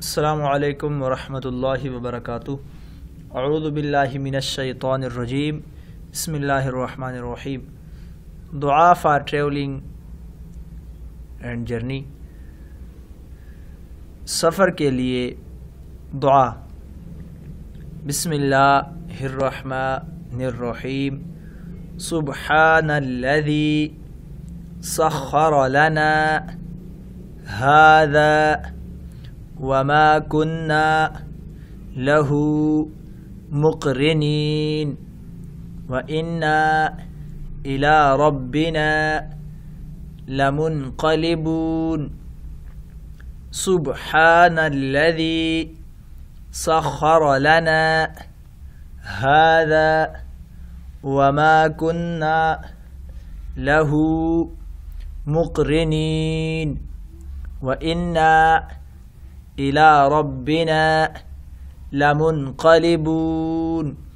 السلام علیکم ورحمۃ اللہ وبرکاتہ اعوذ باللہ من الشیطان الرجیم بسم اللہ الرحمن الرحیم دعا فار ٹریولنگ اینڈ جرنی سفر کے لیے دعا بسم اللہ الرحمن الرحیم سبحان الذی سخر لنا هذا وما كنا له مقرنين وإنا إلى ربنا لمنقلبون سبحان الذي سخر لنا هذا وما كنا له مقرنين وإنا إلى ربنا لمنقلبون